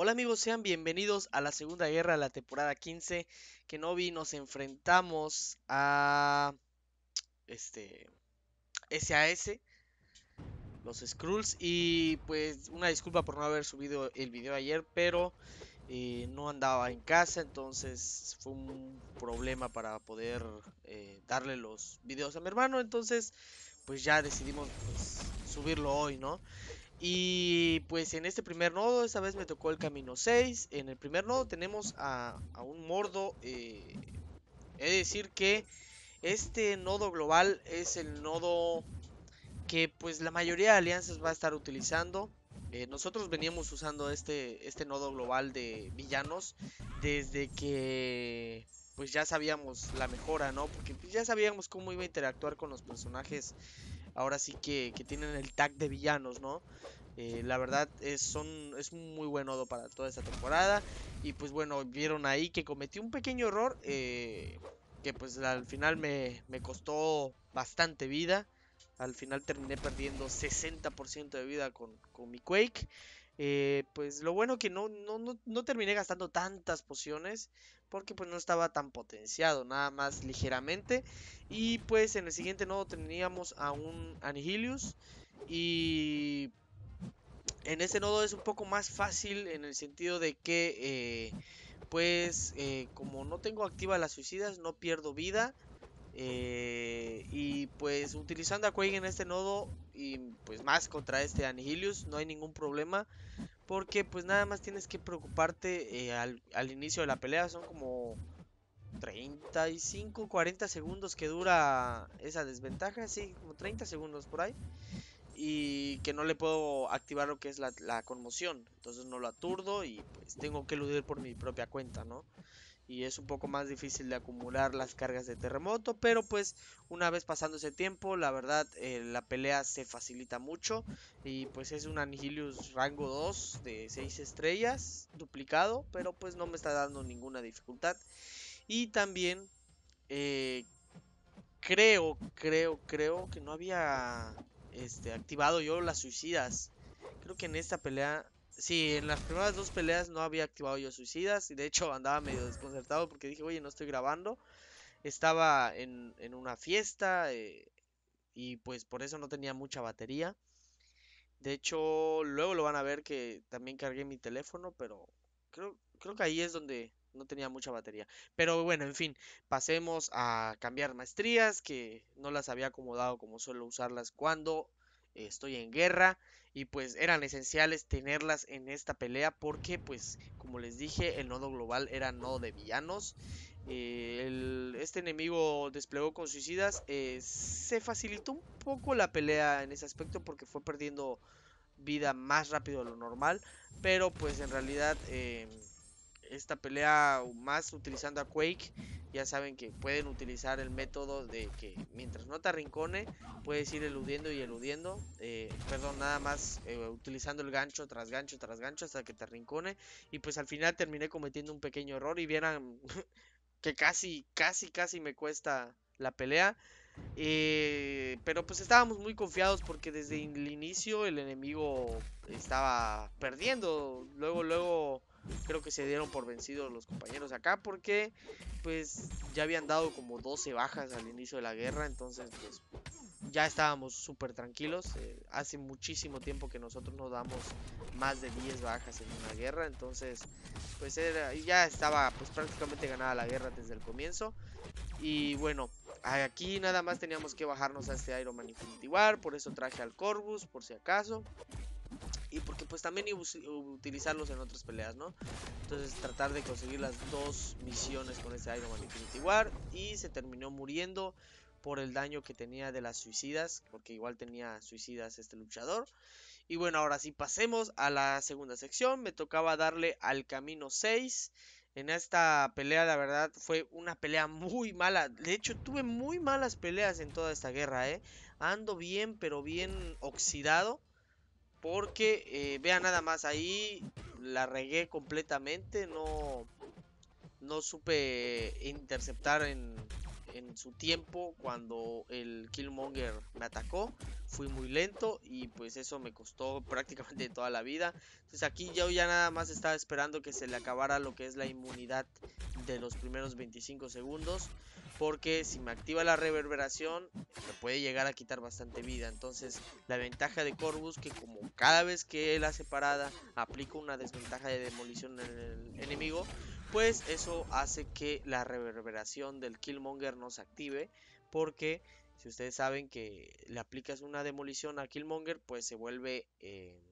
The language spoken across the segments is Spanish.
Hola amigos, sean bienvenidos a la Segunda Guerra de la temporada 15. Que vi, nos enfrentamos a este SAS, los Scrolls. y pues una disculpa por no haber subido el video ayer, pero eh, no andaba en casa, entonces fue un problema para poder eh, darle los videos a mi hermano, entonces pues ya decidimos pues, subirlo hoy, ¿no? Y pues en este primer nodo, esta vez me tocó el camino 6. En el primer nodo tenemos a, un mordo. Eh, he de decir que este nodo global es el nodo que pues la mayoría de alianzas va a estar utilizando. Eh, nosotros veníamos usando este, este nodo global de villanos desde que pues ya sabíamos la mejora, ¿no? Porque pues, ya sabíamos cómo iba a interactuar con los personajes ahora sí que, tienen el tag de villanos, ¿no? Eh, la verdad es, son, es muy buen odo para toda esta temporada. Y pues bueno, vieron ahí que cometí un pequeño error eh, que pues al final me, costó bastante vida. Al final terminé perdiendo 60% de vida con, mi Quake. Eh, pues lo bueno que no, no terminé gastando tantas pociones porque pues no estaba tan potenciado, nada más ligeramente. Y pues en el siguiente nodo teníamos a un Anihilius y en este nodo es un poco más fácil en el sentido de que eh, pues eh, como no tengo activa las suicidas no pierdo vida. Eh, y pues utilizando a Quake en este nodo y pues más contra este Anihilius no hay ningún problema porque pues nada más tienes que preocuparte eh, al, inicio de la pelea. Son como 35, 40 segundos que dura esa desventaja. así como 30 segundos por ahí. Y que no le puedo activar lo que es la, la conmoción. Entonces no lo aturdo y pues tengo que eludir por mi propia cuenta, ¿no? y es un poco más difícil de acumular las cargas de terremoto, pero pues una vez pasando ese tiempo, la verdad eh, la pelea se facilita mucho y pues es un Anihilius rango 2 de 6 estrellas duplicado, pero pues no me está dando ninguna dificultad. Y también eh, creo, creo, creo que no había este, activado yo las suicidas. Creo que en esta pelea sí, en las primeras dos peleas no había activado yo suicidas. Y de hecho andaba medio desconcertado porque dije, oye, no estoy grabando. Estaba en, una fiesta eh, y pues por eso no tenía mucha batería. De hecho, luego lo van a ver que también cargué mi teléfono, pero creo, creo que ahí es donde no tenía mucha batería. Pero bueno, en fin, pasemos a cambiar maestrías, que no las había acomodado como suelo usarlas cuando estoy en guerra y pues eran esenciales tenerlas en esta pelea porque pues como les dije el nodo global era nodo de villanos eh, este enemigo desplegó con suicidas eh, se facilitó un poco la pelea en ese aspecto porque fue perdiendo vida más rápido de lo normal pero pues en realidad eh, esta pelea más utilizando a Quake ya saben que pueden utilizar el método de que mientras no te arrincone, puedes ir eludiendo y eludiendo, eh, perdón, nada más eh, utilizando el gancho tras gancho tras gancho hasta que te arrincone. Y pues al final terminé cometiendo un pequeño error y vieran que casi, casi, casi me cuesta la pelea. Eh, pero pues estábamos muy confiados porque desde el inicio el enemigo estaba perdiendo. Luego, luego creo que se dieron por vencidos los compañeros acá porque pues ya habían dado como 12 bajas al inicio de la guerra, entonces pues ya estábamos súper tranquilos. Eh, hace muchísimo tiempo que nosotros no damos más de 10 bajas en una guerra, entonces pues ya estaba pues prácticamente ganada la guerra desde el comienzo. Y bueno, aquí nada más teníamos que bajarnos a este Iron Man War, por eso traje al Corvus por si acaso y porque pues también utilizarlos en otras peleas, ¿no? Entonces tratar de conseguir las dos misiones con ese Iron Man Infinity War y se terminó muriendo por el daño que tenía de las suicidas, porque igual tenía suicidas este luchador. Y bueno, ahora sí pasemos a la segunda sección, me tocaba darle al camino 6. En esta pelea, la verdad, fue una pelea muy mala. De hecho, tuve muy malas peleas en toda esta guerra, ¿eh? Ando bien, pero bien oxidado. Porque, eh, vea vean nada más, ahí la regué completamente. No, no supe interceptar en, en su tiempo cuando el Killmonger me atacó. Fui muy lento y pues eso me costó prácticamente toda la vida. Entonces aquí yo ya nada más estaba esperando que se le acabara lo que es la inmunidad de los primeros 25 segundos porque si me activa la reverberación me puede llegar a quitar bastante vida. Entonces la ventaja de Corvus que como cada vez que él hace parada aplica una desventaja de demolición en el enemigo, pues eso hace que la reverberación del Killmonger no se active porque si ustedes saben que le aplicas una demolición a Killmonger pues se vuelve... Eh,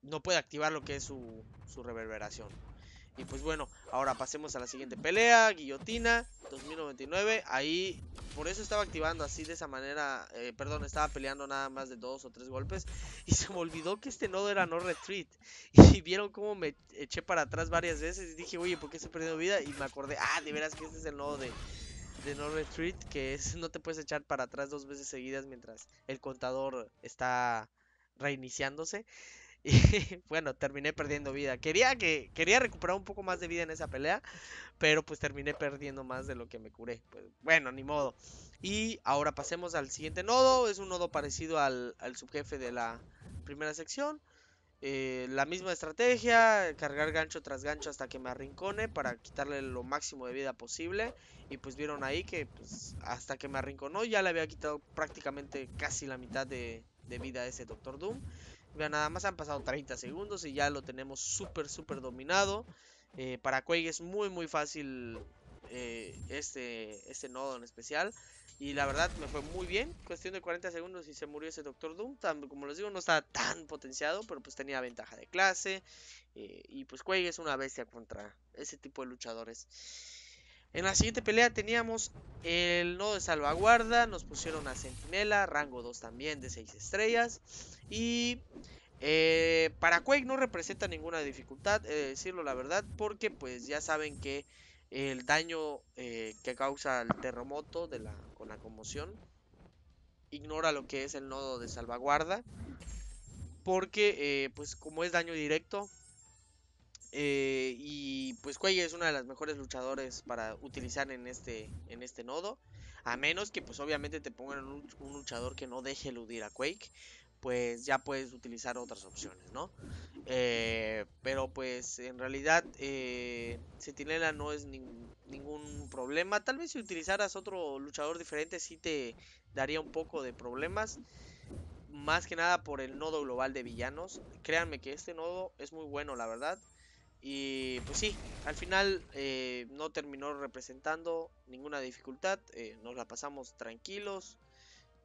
no puede activar lo que es su, su reverberación. Y pues bueno, ahora pasemos a la siguiente pelea, guillotina, 2099. Ahí, por eso estaba activando así de esa manera, eh, perdón, estaba peleando nada más de dos o tres golpes. Y se me olvidó que este nodo era no retreat. Y vieron cómo me eché para atrás varias veces y dije, oye, ¿por qué se perdido vida? Y me acordé, ah, de veras que este es el nodo de, de no retreat, que es no te puedes echar para atrás dos veces seguidas mientras el contador está reiniciándose. Y bueno, terminé perdiendo vida. Quería que quería recuperar un poco más de vida en esa pelea, pero pues terminé perdiendo más de lo que me curé. Pues, bueno, ni modo. Y ahora pasemos al siguiente nodo. Es un nodo parecido al, subjefe de la primera sección. Eh, la misma estrategia, cargar gancho tras gancho hasta que me arrincone para quitarle lo máximo de vida posible. Y pues vieron ahí que pues, hasta que me arrinconó ya le había quitado prácticamente casi la mitad de, de vida a ese Doctor Doom nada más han pasado 30 segundos y ya lo tenemos súper, súper dominado. Eh, para Quake es muy, muy fácil eh, este, este nodo en especial. Y la verdad me fue muy bien. Cuestión de 40 segundos y se murió ese Doctor Doom. como les digo, no estaba tan potenciado, pero pues tenía ventaja de clase. Eh, y pues Quake es una bestia contra ese tipo de luchadores. En la siguiente pelea teníamos el nodo de salvaguarda, nos pusieron a sentinela, rango 2 también de 6 estrellas. Y eh, para Quake no representa ninguna dificultad, de decirlo la verdad, porque pues ya saben que el daño eh, que causa el terremoto con la conmoción ignora lo que es el nodo de salvaguarda. Porque eh, pues como es daño directo, eh, y pues Quake es una de las mejores luchadores para utilizar en este, en este nodo. A menos que pues obviamente te pongan un, luchador que no deje eludir a Quake. Pues ya puedes utilizar otras opciones, ¿no? Eh, pero pues en realidad eh, no es ningún problema. Tal vez si utilizaras otro luchador diferente sí te daría un poco de problemas más que nada por el nodo global de villanos. Créanme que este nodo es muy bueno, la verdad. Y pues sí, al final eh, no terminó representando ninguna dificultad, eh, nos la pasamos tranquilos,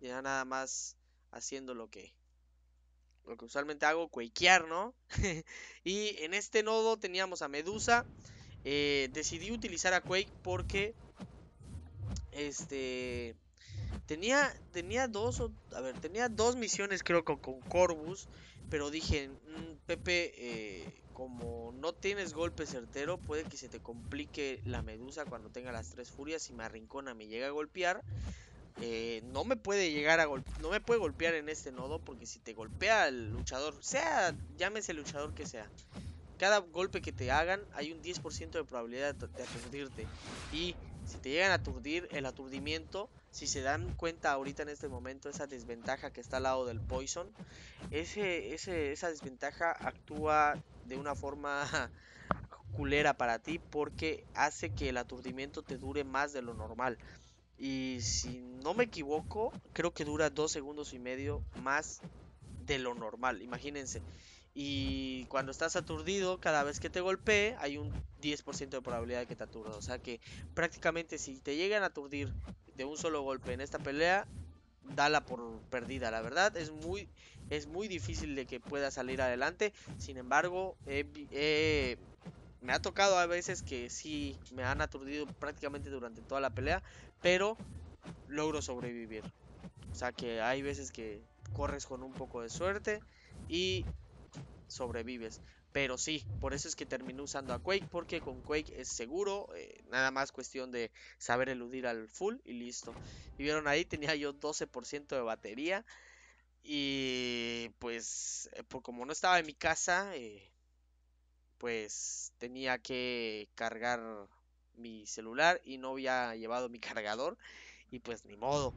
ya nada más haciendo lo que, lo que usualmente hago, quakear, ¿no? y en este nodo teníamos a Medusa, eh, decidí utilizar a Quake porque este tenía tenía dos ver tenía dos misiones creo con, con Corvus pero dije mm, Pepe como no tienes golpe certero, puede que se te complique la medusa cuando tenga las tres furias. Y me arrincona, me llega a golpear. Eh, no me puede llegar a no me puede golpear en este nodo porque si te golpea el luchador, sea, llámese luchador que sea, cada golpe que te hagan hay un 10% de probabilidad de aturdirte. Y si te llegan a aturdir, el aturdimiento, si se dan cuenta ahorita en este momento, esa desventaja que está al lado del poison, ese, esa desventaja actúa de una forma culera para ti porque hace que el aturdimiento te dure más de lo normal. Y si no me equivoco, creo que dura dos segundos y medio más de lo normal, imagínense. Y cuando estás aturdido, cada vez que te golpee, hay un 10% de probabilidad de que te aturda. O sea que prácticamente si te llegan a aturdir de un solo golpe en esta pelea, dala por perdida. La verdad es muy es muy difícil de que pueda salir adelante. Sin embargo, me ha tocado a veces que sí me han aturdido prácticamente durante toda la pelea, pero logro sobrevivir. O sea que hay veces que corres con un poco de suerte y sobrevives. Pero sí, por eso es que terminé usando a Quake, porque con Quake es seguro, eh, nada más cuestión de saber eludir al full y listo. Y vieron ahí, tenía yo 12% de batería, y pues, eh, como no estaba en mi casa, eh, pues tenía que cargar mi celular y no había llevado mi cargador. Y pues ni modo.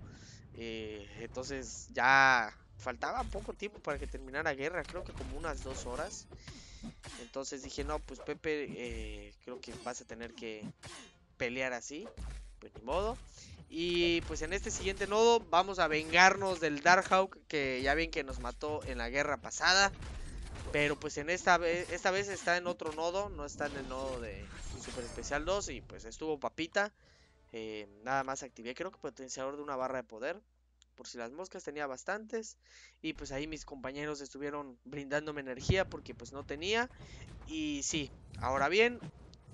Eh, entonces ya faltaba poco tiempo para que terminara la guerra, creo que como unas dos horas. Entonces dije, no, pues Pepe, creo que vas a tener que pelear así. Pues ni modo. Y pues en este siguiente nodo vamos a vengarnos del Darkhawk que ya ven que nos mató en la guerra pasada. Pero pues en esta vez, esta vez está en otro nodo, no está en el nodo de Super Especial 2 y pues estuvo papita. Eh, nada más activé, creo que potenciador de una barra de poder. Por si las moscas tenía bastantes. Y pues ahí mis compañeros estuvieron brindándome energía porque pues no tenía. Y sí, ahora bien,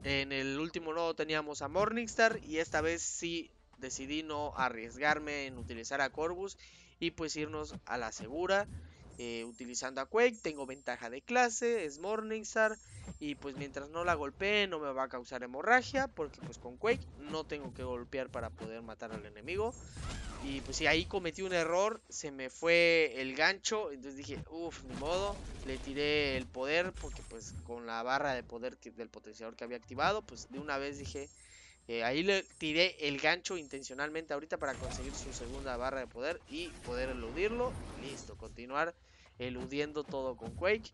en el último nodo teníamos a Morningstar y esta vez sí decidí no arriesgarme en utilizar a Corvus y pues irnos a la segura. Eh, utilizando a Quake, tengo ventaja de clase, es Morningstar y pues mientras no la golpee no me va a causar hemorragia porque pues con Quake no tengo que golpear para poder matar al enemigo y pues si ahí cometí un error, se me fue el gancho, entonces dije, uff, ni modo, le tiré el poder porque pues con la barra de poder del potenciador que había activado, pues de una vez dije, eh, ahí le tiré el gancho intencionalmente ahorita para conseguir su segunda barra de poder y poder eludirlo. Listo, continuar eludiendo todo con Quake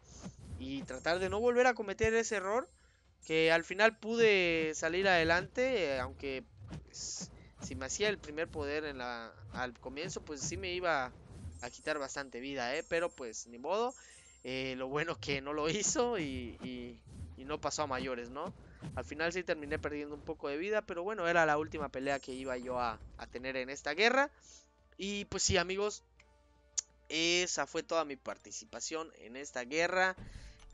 y tratar de no volver a cometer ese error que al final pude salir adelante, eh, aunque pues, si me hacía el primer poder al comienzo, pues sí me iba a quitar bastante vida, eh, pero pues ni modo. Eh, lo bueno que no lo hizo y no pasó a mayores, ¿no? Al final sí terminé perdiendo un poco de vida, pero bueno, era la última pelea que iba yo a, tener en esta guerra. Y pues sí, amigos, esa fue toda mi participación en esta guerra.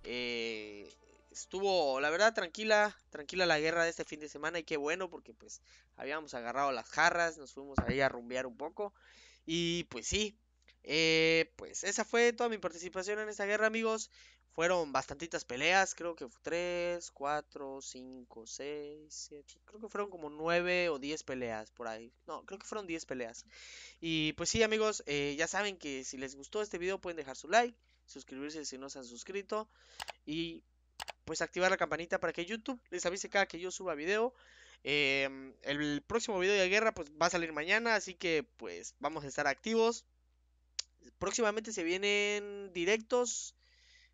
Eh, estuvo, la verdad, tranquila, tranquila la guerra de este fin de semana y qué bueno porque pues habíamos agarrado las jarras, nos fuimos ahí a rumbear un poco. Y pues sí, eh, pues esa fue toda mi participación en esta guerra, amigos. Fueron bastantitas peleas, creo que 3, 4, 5, 6, 7. Creo que fueron como 9 o 10 peleas por ahí. No, creo que fueron 10 peleas. Y pues sí, amigos, eh, ya saben que si les gustó este video pueden dejar su like, suscribirse si no se han suscrito. Y pues activar la campanita para que YouTube les avise cada que yo suba video. Em, el próximo video de guerra pues va a salir mañana, así que pues vamos a estar activos. Próximamente se vienen directos.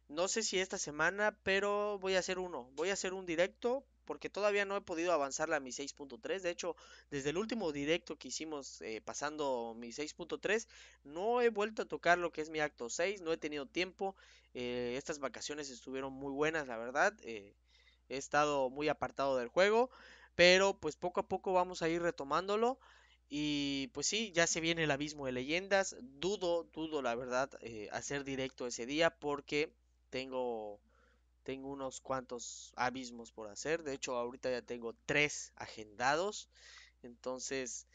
No sé si esta semana, pero voy a hacer uno. Voy a hacer un directo porque todavía no he podido avanzar a mi 6.3. De hecho, desde el último directo que hicimos eh, pasando mi 6.3, no he vuelto a tocar lo que es mi acto 6. No he tenido tiempo. Eh, estas vacaciones estuvieron muy buenas, la verdad. Eh, he estado muy apartado del juego. Pero pues poco a poco vamos a ir retomándolo. Y pues sí, ya se viene el abismo de leyendas. Dudo, dudo la verdad eh, hacer directo ese día porque tengo, tengo unos cuantos abismos por hacer. De hecho, ahorita ya tengo tres agendados. Entonces,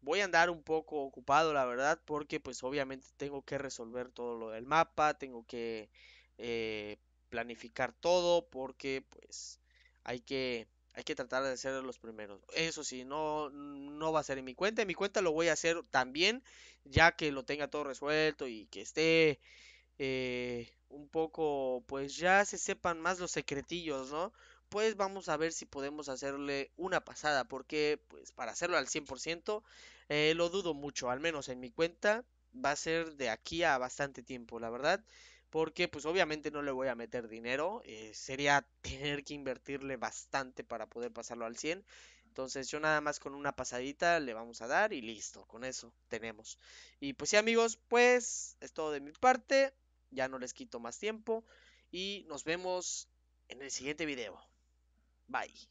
voy a andar un poco ocupado, la verdad, porque pues obviamente tengo que resolver todo lo del mapa, tengo que eh, planificar todo, porque pues hay que hay que tratar de ser los primeros. Eso sí, no, no va a ser en mi cuenta. En mi cuenta lo voy a hacer también, ya que lo tenga todo resuelto y que esté eh, un poco, pues ya se sepan más los secretillos, ¿no? Pues vamos a ver si podemos hacerle una pasada, porque pues para hacerlo al 100% eh, lo dudo mucho, al menos en mi cuenta va a ser de aquí a bastante tiempo, la verdad porque pues obviamente no le voy a meter dinero, eh, sería tener que invertirle bastante para poder pasarlo al 100. Entonces yo nada más con una pasadita le vamos a dar y listo, con eso tenemos. Y pues sí amigos, pues es todo de mi parte, ya no les quito más tiempo y nos vemos en el siguiente video. Bye.